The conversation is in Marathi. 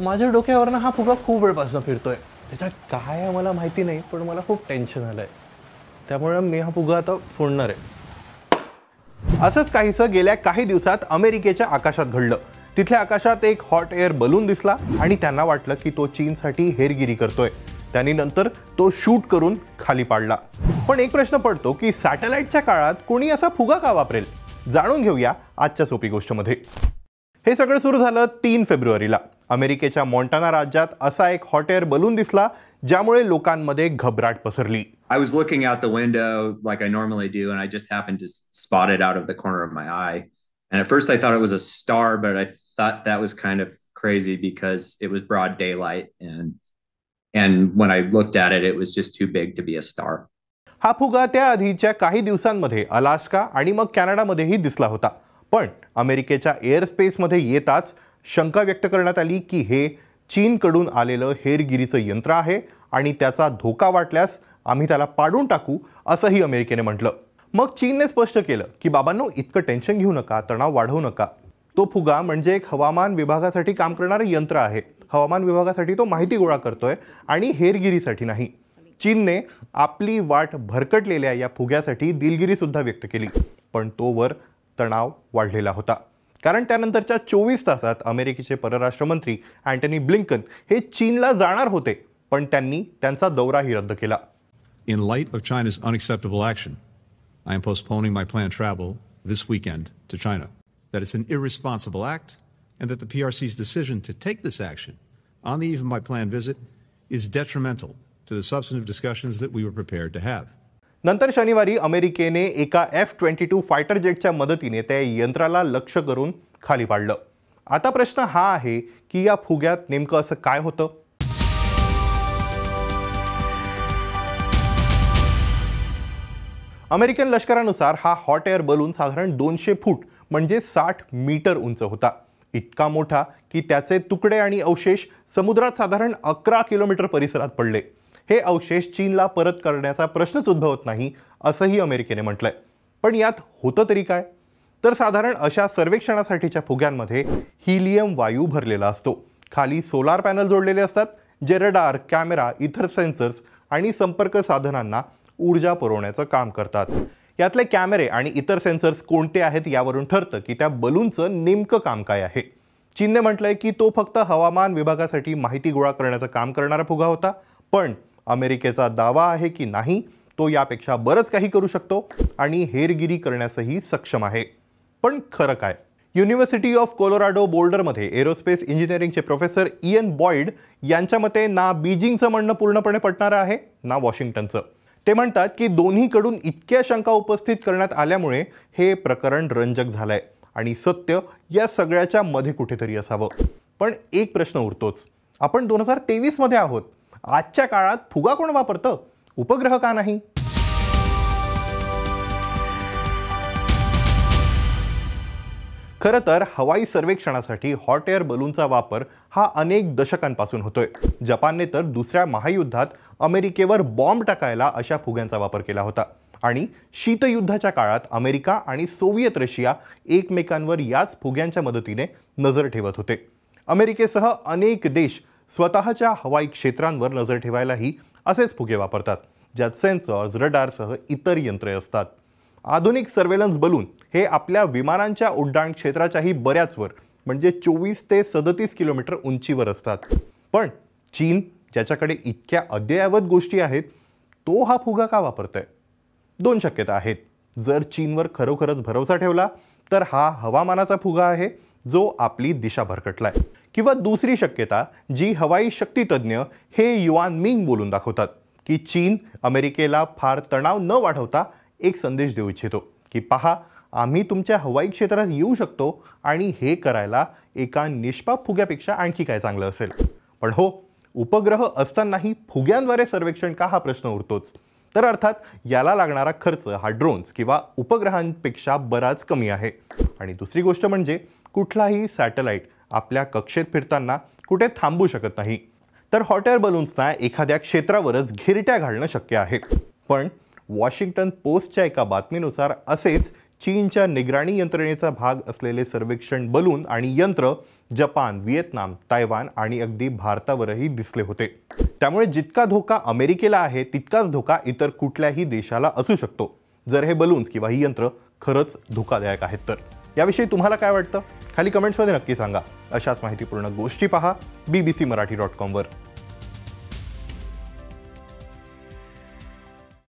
माझ्या डोक्यावर ना हा फुगा खूप वेळपासून फिरतोय त्याच्यात काय आहे मला माहिती नाही पण मला खूप टेन्शन आलंय त्यामुळे मी हा फुगा आता फोडणार आहे असंच काहीस गेल्या काही दिवसात अमेरिकेच्या आकाशात घडलं तिथल्या आकाशात एक हॉट एअर बलून दिसला आणि त्यांना वाटलं की तो चीनसाठी हेरगिरी करतोय त्यांनी नंतर तो शूट करून खाली पाडला पण एक प्रश्न पडतो की सॅटेलाइटच्या काळात कोणी असा फुगा का वापरेल जाणून घेऊया आजच्या सोपी मध्ये हे सगळं सुरू झालं तीन फेब्रुवारीला अमेरिकेच्या मॉन्टाना राज्यात असा एक हॉट एअर बलून दिसला ज्यामुळे लोकांमध्ये घबराट पसरली I was looking out the window like I normally do and I just happened to spot it out of the corner of my eye. And at first I thought it was a star but I thought that was kind of crazy because it was broad daylight and and when I looked at it it was just too big to be a star. हा फुगा त्याआधीच्या काही दिवसांमध्ये अलास्का आणि मग कॅनडामध्येही दिसला होता पण अमेरिकेच्या एअर येताच शंका व्यक्त करण्यात आली की हे चीनकडून आलेलं हेरगिरीचं यंत्र आहे आणि त्याचा धोका वाटल्यास आम्ही त्याला पाडून टाकू असंही अमेरिकेने म्हटलं मग चीनने स्पष्ट केलं की बाबांनो इतकं टेन्शन घेऊ नका तणाव वाढवू नका तो फुगा म्हणजे एक हवामान विभागासाठी काम करणारं यंत्र आहे हवामान विभागासाठी तो माहिती गोळा करतोय आणि हेरगिरीसाठी नाही चीनने आपली वाट भरकटलेल्या या फुग्यासाठी दिलगिरीसुद्धा व्यक्त केली पण तोवर तणाव वाढलेला होता कारण त्यानंतरच्या चोवीस तासात अमेरिकेचे परराष्ट्रमंत्री अँटनी ब्लिंकन हे चीनला जाणार होते पण त्यांनी त्यांचा दौराही रद्द केला in light of China's unacceptable action I am postponing my plan travel this weekend to China that it's an irresponsible act and the the decision to take this action action on the eve of my planned visit is detrimental to the substantive discussions that we were prepared to have. नंतर शनिवारी अमेरिकेने एका एफ ट्वेंटी टू फायटर जेटच्या मदतीने त्या यंत्राला लक्ष करून खाली पाडलं आता प्रश्न हा आहे की या फुग्यात नेमकं असं काय होतं अमेरिकन लष्करानुसार हा हॉट एअर बलून साधारण दोनशे फूट म्हणजे साठ मीटर उंच होता इतका मोठा की त्याचे तुकडे आणि अवशेष समुद्रात साधारण अकरा किलोमीटर परिसरात पडले हे अवशेष चीनला परत करण्याचा प्रश्नच उद्भवत नाही असंही अमेरिकेने म्हटलंय पण यात होतं तरी काय तर साधारण अशा सर्वेक्षणासाठीच्या फुग्यांमध्ये हिलियम वायू भरलेला असतो खाली सोलार पॅनल जोडलेले असतात जे रडार कॅमेरा इतर सेन्सर्स आणि संपर्क साधनांना ऊर्जा पुरवण्याचं काम करतात यातले कॅमेरे आणि इतर सेन्सर्स कोणते आहेत यावरून ठरतं की त्या बलूनचं नेमकं काम काय आहे चीनने म्हटलंय की तो फक्त हवामान विभागासाठी माहिती गोळा करण्याचं काम करणारा फुगा होता पण अमेरिकेचा दावा आहे की नाही तो यापेक्षा बरंच काही करू शकतो आणि हेरगिरी करण्यासही सक्षम आहे पण खरं काय युनिव्हर्सिटी ऑफ कोलोराडो बोल्डरमध्ये एरोस्पेस इंजिनिअरिंगचे प्रोफेसर इयन बॉईड यांच्या मते ना बीजिंगचं म्हणणं पूर्णपणे पटणारं आहे ना वॉशिंग्टनचं ते म्हणतात की दोन्हीकडून इतक्या शंका उपस्थित करण्यात आल्यामुळे हे प्रकरण रंजक झालंय आणि सत्य या सगळ्याच्या मध्ये कुठेतरी असावं पण एक प्रश्न उरतोच आपण दोन हजार तेवीसमध्ये आहोत आजच्या काळात फुगा कोण वापरतं उपग्रह का नाही खरं तर हवाई सर्वेक्षणासाठी हॉट एअर बलूनचा वापर हा अनेक दशकांपासून होतोय जपानने तर दुसऱ्या महायुद्धात अमेरिकेवर बॉम्ब टाकायला अशा फुग्यांचा वापर केला होता आणि शीतयुद्धाच्या काळात अमेरिका आणि सोव्हिएत रशिया एकमेकांवर याच फुग्यांच्या मदतीने नजर ठेवत होते अमेरिकेसह अनेक देश स्वतःच्या हवाई क्षेत्रांवर नजर ठेवायलाही असेच फुगे वापरतात ज्यात सेन्सॉर्स रडारसह इतर यंत्रे असतात आधुनिक सर्वेलन्स बलून हे आपल्या विमानांच्या उड्डाण क्षेत्राच्याही बऱ्याचवर म्हणजे चोवीस ते सदतीस किलोमीटर उंचीवर असतात पण चीन ज्याच्याकडे इतक्या अद्ययावत गोष्टी आहेत तो हा फुगा का वापरतोय दोन शक्यता आहेत जर चीनवर खरोखरच भरोसा ठेवला तर हा हवामानाचा फुगा आहे जो आपली दिशा भरकटलाय किंवा दुसरी शक्यता जी हवाई शक्तीतज्ञ हे युआन मिंग बोलून दाखवतात की चीन अमेरिकेला फार तणाव न वाढवता एक संदेश देऊ इच्छितो की पहा आम्ही तुमच्या हवाई क्षेत्रात येऊ शकतो आणि हे करायला एका निष्पाप फुग्यापेक्षा आणखी काय चांगलं असेल पण हो उपग्रह असतानाही फुग्यांद्वारे सर्वेक्षण का हा प्रश्न उरतोच तर अर्थात याला लागणारा खर्च हा ड्रोन्स किंवा उपग्रहांपेक्षा बराच कमी आहे आणि दुसरी गोष्ट म्हणजे कुठलाही सॅटेलाईट आपल्या कक्षेत फिरताना कुठे थांबू शकत नाही तर हॉट एअर बलून्सना एखाद्या क्षेत्रावरच घिरट्या घालणं शक्य आहे पण वॉशिंग्टन पोस्टच्या एका बातमीनुसार असेच चीनच्या निगराणी यंत्रणेचा भाग असलेले सर्वेक्षण बलून आणि यंत्र जपान व्हिएतनाम तायवान आणि अगदी भारतावरही दिसले होते त्यामुळे जितका धोका अमेरिकेला आहे तितकाच धोका इतर कुठल्याही देशाला असू शकतो जर हे बलून्स किंवा ही यंत्र खरंच धोकादायक आहेत तर याविषयी तुम्हाला काय वाटतं खाली कमेंट्समध्ये नक्की सांगा अशाच माहितीपूर्ण गोष्टी पहा B B C Marathi dot कॉमवर